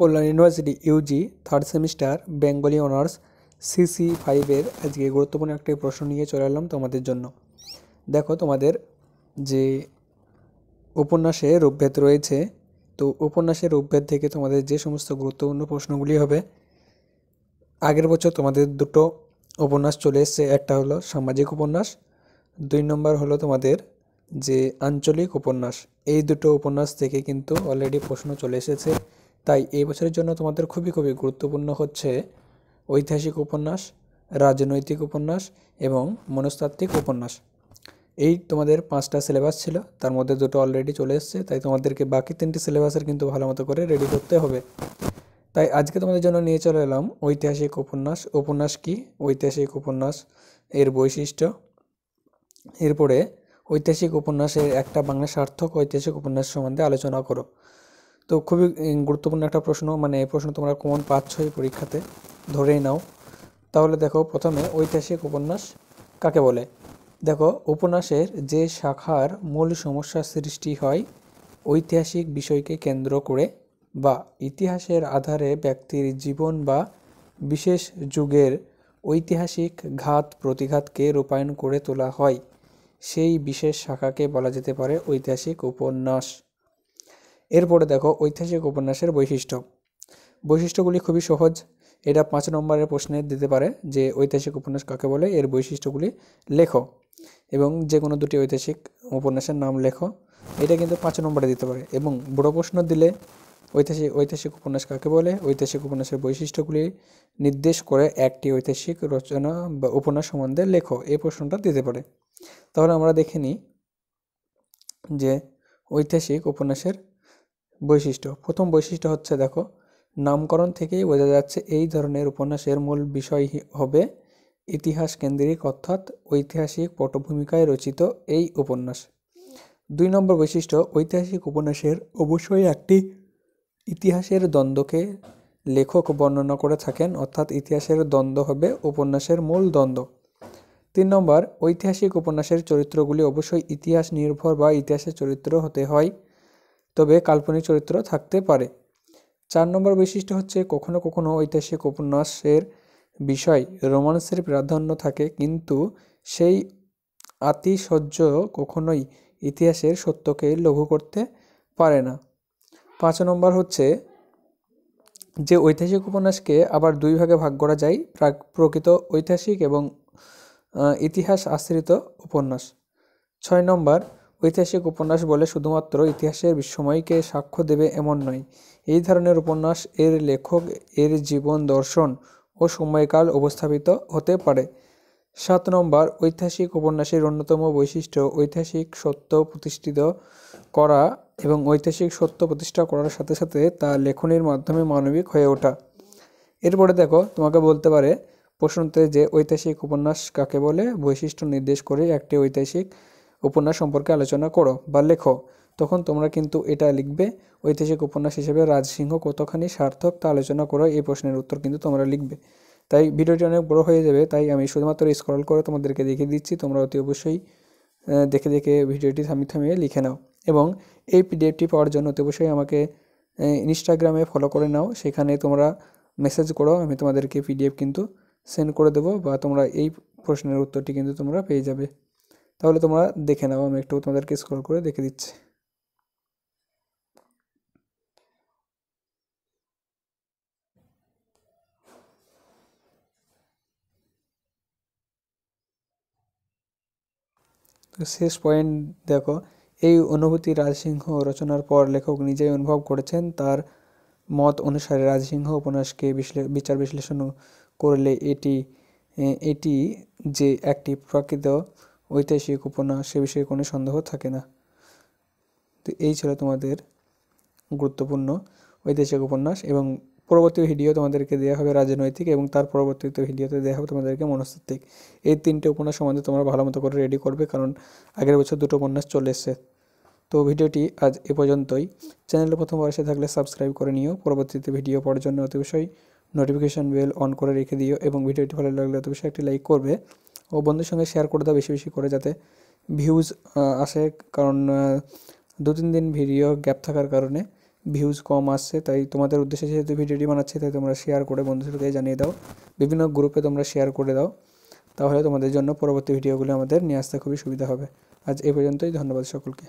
কল্যাণ university UG third semester Bengali honours CC ফাইভের আজকে গুরুত্বপূর্ণ একটা প্রশ্ন নিয়ে চলে এলাম তোমাদের জন্য দেখো তোমাদের যে উপন্যাসে রূপভেদ রয়েছে তো উপন্যাসের রূপভেদ থেকে তোমাদের যে সমস্ত গুরুত্বপূর্ণ প্রশ্নগুলি হবে আগের বছর তোমাদের দুটো উপন্যাস চলে এসছে একটা হলো সামাজিক উপন্যাস দুই নম্বর হলো তোমাদের যে আঞ্চলিক উপন্যাস এই দুটো উপন্যাস থেকে কিন্তু অলরেডি প্রশ্ন চলে এসেছে তাই এই বছরের জন্য তোমাদের খুবই খুবই গুরুত্বপূর্ণ হচ্ছে ঐতিহাসিক উপন্যাস রাজনৈতিক উপন্যাস এবং মনস্তাত্ত্বিক উপন্যাস এই তোমাদের পাঁচটা সিলেবাস ছিল তার মধ্যে দুটো অলরেডি চলে এসছে তাই তোমাদেরকে বাকি তিনটি সিলেবাসের কিন্তু ভালো মতো করে রেডি করতে হবে তাই আজকে তোমাদের জন্য নিয়ে চলে এলাম ঐতিহাসিক উপন্যাস উপন্যাস কি ঐতিহাসিক উপন্যাস এর বৈশিষ্ট্য এরপরে ঐতিহাসিক উপন্যাসের একটা বাংলা সার্থক ঐতিহাসিক উপন্যাস সম্বন্ধে আলোচনা করো তো খুবই গুরুত্বপূর্ণ একটা প্রশ্ন মানে এই প্রশ্ন তোমরা কমন এই পরীক্ষাতে ধরেই নাও তাহলে দেখো প্রথমে ঐতিহাসিক উপন্যাস কাকে বলে দেখো উপন্যাসের যে শাখার মূল সমস্যা সৃষ্টি হয় ঐতিহাসিক বিষয়কে কেন্দ্র করে বা ইতিহাসের আধারে ব্যক্তির জীবন বা বিশেষ যুগের ঐতিহাসিক ঘাত প্রতিঘাতকে রূপায়ণ করে তোলা হয় সেই বিশেষ শাখাকে বলা যেতে পারে ঐতিহাসিক উপন্যাস এরপরে দেখো ঐতিহাসিক উপন্যাসের বৈশিষ্ট্য বৈশিষ্ট্যগুলি খুবই সহজ এটা পাঁচ নম্বরের প্রশ্নে দিতে পারে যে ঐতিহাসিক উপন্যাস কাকে বলে এর বৈশিষ্ট্যগুলি লেখো এবং যে কোনো দুটি ঐতিহাসিক উপন্যাসের নাম লেখো এটা কিন্তু পাঁচ নম্বরে দিতে পারে এবং বড় প্রশ্ন দিলে ঐতিহাসিক ঐতিহাসিক উপন্যাস কাকে বলে ঐতিহাসিক উপন্যাসের বৈশিষ্ট্যগুলি নির্দেশ করে একটি ঐতিহাসিক রচনা বা উপন্যাস সম্বন্ধে লেখো এই প্রশ্নটা দিতে পারে তাহলে আমরা দেখে নিই যে ঐতিহাসিক উপন্যাসের বৈশিষ্ট্য প্রথম বৈশিষ্ট্য হচ্ছে দেখো নামকরণ থেকেই বোঝা যাচ্ছে এই ধরনের উপন্যাসের মূল বিষয় হবে ইতিহাস কেন্দ্রিক অর্থাৎ ঐতিহাসিক পটভূমিকায় রচিত এই উপন্যাস দুই নম্বর বৈশিষ্ট্য ঐতিহাসিক উপন্যাসের অবশ্যই একটি ইতিহাসের দ্বন্দ্বকে লেখক বর্ণনা করে থাকেন অর্থাৎ ইতিহাসের দ্বন্দ্ব হবে উপন্যাসের মূল দ্বন্দ্ব তিন নম্বর ঐতিহাসিক উপন্যাসের চরিত্রগুলি অবশ্যই ইতিহাস নির্ভর বা ইতিহাসের চরিত্র হতে হয় তবে কাল্পনিক চরিত্র থাকতে পারে চার নম্বর বৈশিষ্ট্য হচ্ছে কখনো কখনো ঐতিহাসিক উপন্যাসের বিষয় রোমান্সের প্রাধান্য থাকে কিন্তু সেই আতিশয্য কখনোই ইতিহাসের সত্যকে লঘু করতে পারে না পাঁচ নম্বর হচ্ছে যে ঐতিহাসিক উপন্যাসকে আবার দুই ভাগে ভাগ করা যায় প্রকৃত ঐতিহাসিক এবং ইতিহাস আশ্রিত উপন্যাস ছয় নম্বর ঐতিহাসিক উপন্যাস বলে শুধুমাত্র ইতিহাসের বিশ্বময়কে সাক্ষ্য দেবে এমন নয় এই ধরনের উপন্যাস এর লেখক এর জীবন দর্শন ও সময়কাল উপস্থাপিত হতে পারে সাত নম্বর ঐতিহাসিক উপন্যাসের অন্যতম বৈশিষ্ট্য ঐতিহাসিক সত্য প্রতিষ্ঠিত করা এবং ঐতিহাসিক সত্য প্রতিষ্ঠা করার সাথে সাথে তা লেখনির মাধ্যমে মানবিক হয়ে ওঠা এরপরে দেখো তোমাকে বলতে পারে প্রশ্নতে যে ঐতিহাসিক উপন্যাস কাকে বলে বৈশিষ্ট্য নির্দেশ করে একটি ঐতিহাসিক উপন্যাস সম্পর্কে আলোচনা করো বা লেখো তখন তোমরা কিন্তু এটা লিখবে ঐতিহাসিক উপন্যাস হিসেবে রাজসিংহ কতখানি সার্থক তা আলোচনা করো এই প্রশ্নের উত্তর কিন্তু তোমরা লিখবে তাই ভিডিওটি অনেক বড় হয়ে যাবে তাই আমি শুধুমাত্র স্ক্রল করে তোমাদেরকে দেখিয়ে দিচ্ছি তোমরা অতি অবশ্যই দেখে দেখে ভিডিওটি থামিয়ে থামিয়ে লিখে নাও এবং এই পিডিএফটি পাওয়ার জন্য অতি অবশ্যই আমাকে ইনস্টাগ্রামে ফলো করে নাও সেখানে তোমরা মেসেজ করো আমি তোমাদেরকে পিডিএফ কিন্তু সেন্ড করে দেবো বা তোমরা এই প্রশ্নের উত্তরটি কিন্তু তোমরা পেয়ে যাবে তাহলে তোমরা দেখে নাও আমি একটু তোমাদেরকে স্ক্রল করে দেখে দিচ্ছি শেষ পয়েন্ট দেখো এই অনুভূতি রাজসিংহ রচনার পর লেখক নিজেই অনুভব করেছেন তার মত অনুসারে রাজসিংহ উপন্যাসকে বিচার বিশ্লেষণ করলে এটি এটি যে একটি প্রকৃত ঐতিহাসিক উপন্যাস সে বিষয়ে কোনো সন্দেহ থাকে না তো এই ছিল তোমাদের গুরুত্বপূর্ণ ঐতিহাসিক উপন্যাস এবং পরবর্তী ভিডিও তোমাদেরকে দেওয়া হবে রাজনৈতিক এবং তার পরবর্তীতে ভিডিওতে দেওয়া হবে তোমাদেরকে মনস্তাত্ত্বিক এই তিনটে উপন্যাস সম্বন্ধে তোমরা ভালো মতো করে রেডি করবে কারণ আগের বছর দুটো উপন্যাস চলে এসছে তো ভিডিওটি আজ এ পর্যন্তই চ্যানেলে প্রথম বয়সে থাকলে সাবস্ক্রাইব করে নিও পরবর্তীতে ভিডিও পড়ার জন্য অতি অবশ্যই নোটিফিকেশান বেল অন করে রেখে দিও এবং ভিডিওটি ভালো লাগলে অতি অবশ্যই একটি লাইক করবে ও বন্ধুর সঙ্গে শেয়ার করে দাও বেশি বেশি করে যাতে ভিউজ আসে কারণ দু তিন দিন ভিডিও গ্যাপ থাকার কারণে ভিউজ কম আসছে তাই তোমাদের উদ্দেশ্যে যেহেতু ভিডিওটি বানাচ্ছি তাই তোমরা শেয়ার করে বন্ধুদেরকে জানিয়ে দাও বিভিন্ন গ্রুপে তোমরা শেয়ার করে দাও তাহলে তোমাদের জন্য পরবর্তী ভিডিওগুলো আমাদের নিয়ে আসতে খুবই সুবিধা হবে আজ এ পর্যন্তই ধন্যবাদ সকলকে